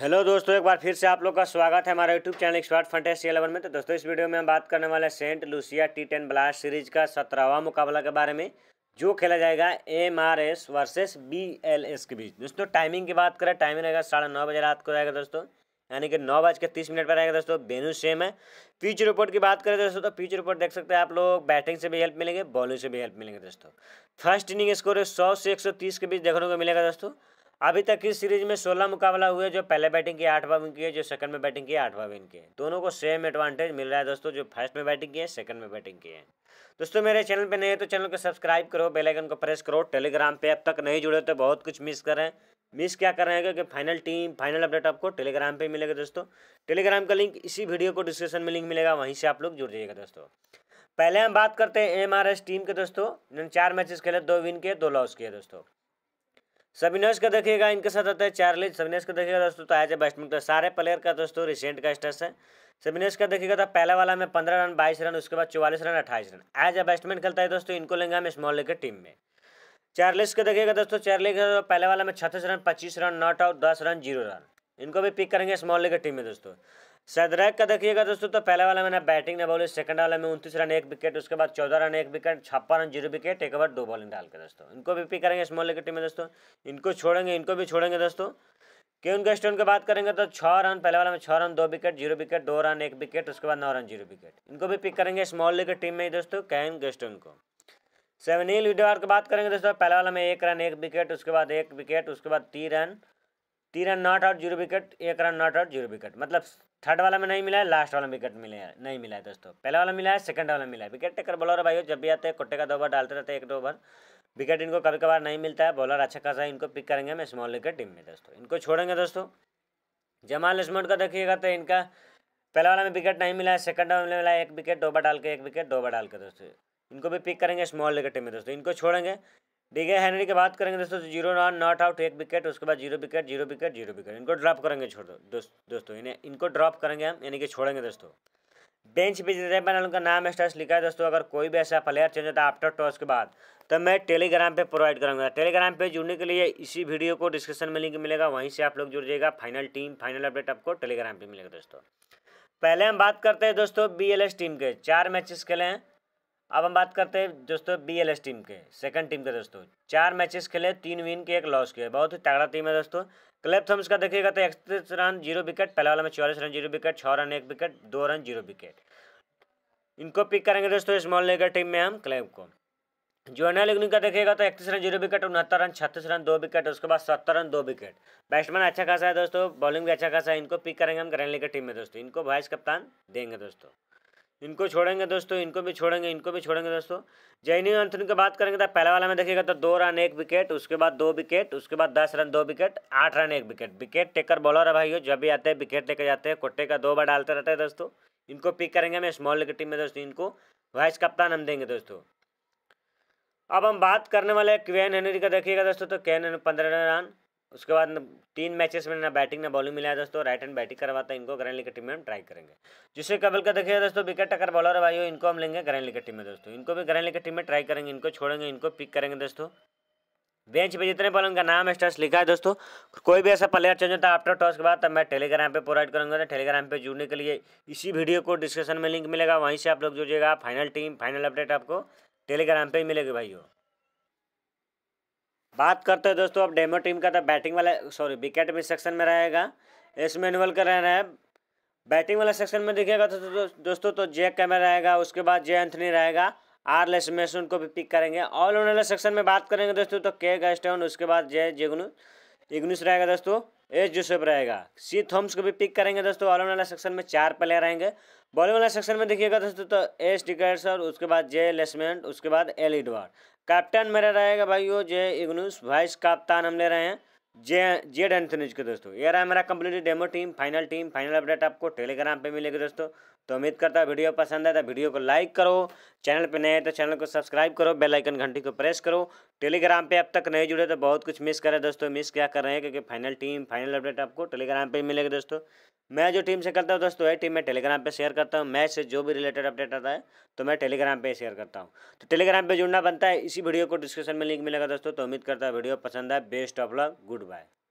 Hello दोस्तों एक बार फिर से आप लोग का स्वागत है हमारा YouTube channel expert fantasy eleven में तो दोस्तों इस वीडियो में हम बात करने वाले Saint Lucia T ten blast series का सत्रहवा मुकाबला के बारे में जो खेला जाएगा M R S versus B L S के बीच दोस्तों टाइमिंग की बात करें टाइमिंग रहेगा साढ़े नौ बजे रात को रहेगा दोस्तों यानी कि नौ बज के तीस मिनट पर रहेगा दोस्तों बेनू सेम है पिच रिपोर्ट की बात करें दोस्तों तो पिच रिपोर्ट देख सकते हैं आप लोग बैटिंग से भी हेल्प मिलेंगे बॉलिंग से भी हेल्प मिलेंगे दोस्तों फर्स्ट इनिंग स्कोर सौ से एक सौ तीस के बीच देखने को मिलेगा दोस्तों अभी तक इस सीरीज में सोलह मुकाबला हुए जो पहले बैटिंग की आठ विन की है जो सेकंड में बैटिंग की आठ विन की है दोनों को सेम एडवांटेज मिल रहा है दोस्तों जो फर्स्ट में बैटिंग की है सेकंड में बैटिंग की है दोस्तों मेरे चैनल पे नए हैं तो चैनल को सब्सक्राइब करो बेल आइकन को प्रेस करो टेलीग्राम पे अब तक नहीं जुड़े तो बहुत कुछ मिस करें मिस क्या कर रहे हैं क्योंकि फाइनल टीम फाइनल अपडेट आपको टेलीग्राम पे मिलेगा दोस्तों टेलीग्राम का लिंक इसी वीडियो को डिस्क्रिप्शन में लिंक मिलेगा वहीं से आप लोग जुड़ जाइएगा दोस्तों पहले हम बात करते हैं एमआरएस टीम के दोस्तों चार मैचेस खेले दो विन किए दो लॉस किए दोस्तों सबिनेश का देखिएगा इनके साथ आता है चार्लिज सबिनर्स का देखिएगा दोस्तों तो एज ए बैट्समैन का सारे प्लेयर का दोस्तों रिसेंट का स्टेस है सबिनेश का देखिएगा तो पहला वाला में पंद्रह रन बाईस रन उसके बाद चौवालीस रन अट्ठाईस रन एज ए बैट्समैन खेलता है दोस्तों इनको लेंगे हम स्मॉल लेग के टीम में चार्लिस का देखिएगा दोस्तों चार्लिस का तो पहले वाला में छत्तीस रन पच्चीस रन नॉट आउट दस रन जीरो रन इनको भी पिक करेंगे स्मॉल लेग की टीम में दोस्तों सदरक का देखिएगा दोस्तों तो पहले वाला मैंने बैटिंग ने बोली सेकंड वाला में उनतीस रन एक विकेट उसके बाद चौदह रन एक विकेट छप्पन रन जीरो विकेट एक ओवर दो बॉलिंग डाल के दोस्तों इनको भी पिक करेंगे स्मॉल विकेट में दोस्तों इनको छोड़ेंगे इनको भी छोड़ेंगे दोस्तों के उनके स्टोन की बात करेंगे तो छः रन पहले वाला में छः रन दो विकेट जीरो विकेट दो रन एक विकेट उसके बाद नौ रन जीरो विकेट इनको भी पिक करेंगे स्मॉल लीग टीम में ही दोस्तों कैन गेस्टोन को सेवनील विडवार की बात करेंगे दोस्तों पहले वाला में एक रन एक विकेट उसके बाद एक विकेट उसके बाद तीन रन तीन run not out zero wicket एक run not out zero wicket मतलब थर्ड वाला में नहीं मिला है लास्ट वाला विकेट मिले नहीं मिला है दोस्तों पहला वाला मिला है सेकंड वाला मिला है विकेट टेकर बॉलर भाई जब भी आते हैं कुट्टे का दो ओवर डालते रहते हैं एक दो ओवर विकेट इनको कभी कभार नहीं मिलता है बॉलर अच्छा खासा इनको पिक करेंगे हमें स्मॉल विकेट टीम में दोस्तों इनको छोड़ेंगे दोस्तों जमाल स्मॉल का देखिएगा तो इनका पहला वाला में विकेट नहीं मिला है सेकंड वाला में मिला है एक विकेट दो बार डाल के एक विकेट दो बार डाल के दोस्तों इनको भी पिक करेंगे स्मॉल विकेट टीम में दोस्तों इनको छोड़ेंगे ठीक है हेनरी की बात करेंगे दोस्तों जीरो रन नॉट आउट एक विकेट उसके बाद zero wicket zero wicket zero wicket इनको ड्रॉप करेंगे छोड़ दो दोस्तों इन्हें इनको ड्रॉप करेंगे हम यानी कि छोड़ेंगे दोस्तों बेंच पे जितने मैंने उनका नाम स्टेस लिखा है दोस्तों अगर कोई भी ऐसा प्लेयर चेंज होता है आफ्टर टॉस के बाद तो मैं टेलीग्राम पे प्रोवाइड करूँगा टेलीग्राम पे जुड़ने के लिए इसी वीडियो को डिस्क्रिप्शन में लिंक मिलेगा वहीं से आप लोग जुड़ जाएगा फाइनल टीम फाइनल अपडेट आपको टेलीग्राम पर मिलेगा दोस्तों पहले हम बात करते हैं दोस्तों बी टीम के चार मैचेस खेले हैं अब हम बात करते हैं दोस्तों बीएलएस टीम के सेकंड टीम के दोस्तों चार मैचेस खेले तीन विन के एक लॉस के बहुत ही तगड़ा टीम है दोस्तों क्लब तो थम्स का देखिएगा तो इकतीस रन जीरो विकेट पहले वाला में चौलीस रन जीरो विकेट छः रन एक विकेट दो रन जीरो विकेट इनको पिक करेंगे दोस्तों स्मॉल लेगर टीम में हम क्लेब को जोनल इग्निंग का देखिएगा तो इकतीस रन जीरो विकेट उनहत्तर रन छत्तीस रन दो विकेट उसके बाद सत्तर रन दो विकेट बैट्समैन अच्छा खासा है दोस्तों बॉलिंग भी अच्छा खासा है इनको पिक करेंगे हम करेंगे टीम में दोस्तों इनको वाइस कप्तान देंगे दोस्तों इनको छोड़ेंगे दोस्तों इनको भी छोड़ेंगे इनको भी छोड़ेंगे दोस्तों जैनी अंथनी की बात करेंगे तो पहला वाला में देखिएगा तो दो रन एक विकेट उसके बाद दो विकेट उसके बाद दस रन दो विकेट आठ रन एक विकेट विकेट टेकर बॉलर है भाई जब भी आते हैं विकेट लेकर जाते हैं कोट्टे का दो बार डालते रहते हैं दोस्तों इनको पिक करेंगे हमें स्मॉल लीग टीम में दोस्तों इनको वाइस कप्तान हम देंगे दोस्तों अब हम बात करने वाले क्वेन हेनरी का देखिएगा दोस्तों तो कैन पंद्रह रन उसके बाद तीन मैचेस में ना बैटिंग ना बॉलिंग मिला है दोस्तों राइट हैंड बैटिंग करवाता है इनको ग्रैंड लीग टीम में हम ट्राई करेंगे जिससे कबल का देखिए दोस्तों विकेट टकर बॉलर है भाई इनको हम लेंगे ग्रैंड लीग टीम में दोस्तों इनको भी ग्रैंड लीग टीम में ट्राई करेंगे इनको छोड़ेंगे इनको पिक करेंगे दोस्तों बेंच पे जितने बॉल का नाम स्टार्स लिखा है दोस्तों कोई भी ऐसा प्लेयर चेंज होता है आफ्टर टॉस के बाद तब मैं टेलीग्राम पे प्रोवाइड करूंगा तो टेलीग्राम पे जुड़ने के लिए इसी वीडियो को डिस्क्रिप्शन में लिंक मिलेगा वहीं से आप लोग जुड़िएगा फाइनल टीम फाइनल अपडेट आपको टेलीग्राम पे ही मिलेगी भाई बात करते हैं दोस्तों अब डेमो टीम का तो बैटिंग वाला सॉरी विकेट में सेक्शन में रहेगा एस मैनुअल का रहना है बैटिंग वाला सेक्शन में दिखेगा तो, तो, तो दोस्तों तो जे कैमरा रहेगा उसके बाद जय एंथनी रहेगा आर लेस मेस उनको भी पिक करेंगे ऑल सेक्शन में बात करेंगे दोस्तों तो के गेस्टन उसके बाद जय जेगनू इग्नुस रहेगा दोस्तों एच जोसेफ रहेगा सी थॉम्स को भी पिक करेंगे दोस्तों ऑलिंग वाला सेक्शन में चार प्लेयर रहेंगे बॉलिंग वाला सेक्शन में देखिएगा दोस्तों तो एस डिकर्सर उसके बाद जे लेसमेंट उसके बाद एल इडवार कैप्टन मेरा रहेगा भाई वो जे इग्नूस वाइस कप्तान हम ले रहे हैं जे जेड एंथनीज के दोस्तों ये रहा मेरा complete demo team final team final update आपको टेलीग्राम पे मिलेगी दोस्तों तो उम्मीद करता है वीडियो पसंद आए तो वीडियो को लाइक करो चैनल पे नए हैं तो चैनल को सब्सक्राइब करो बेल आइकन घंटी को प्रेस करो टेलीग्राम पे अब तक नहीं जुड़े तो बहुत कुछ मिस करें दोस्तों मिस क्या कर रहे हैं क्योंकि फाइनल टीम फाइनल अपडेट आपको टेलीग्राम पर मिलेगी दोस्तों मैं जो टीम से करता हूँ दोस्तों वही टीम मैं टेलीग्राम पर शेयर करता हूँ मैच से जो भी रिलेटेड अपडेट आता है तो मैं टेलीग्राम पर शेयर करता हूँ तो टेलीग्राम पर जुड़ना बनता है इसी वीडियो को डिस्क्रिप्शन में लिंक मिलेगा दोस्तों तो उम्मीद करता है वीडियो पसंद है best of luck good goodbye.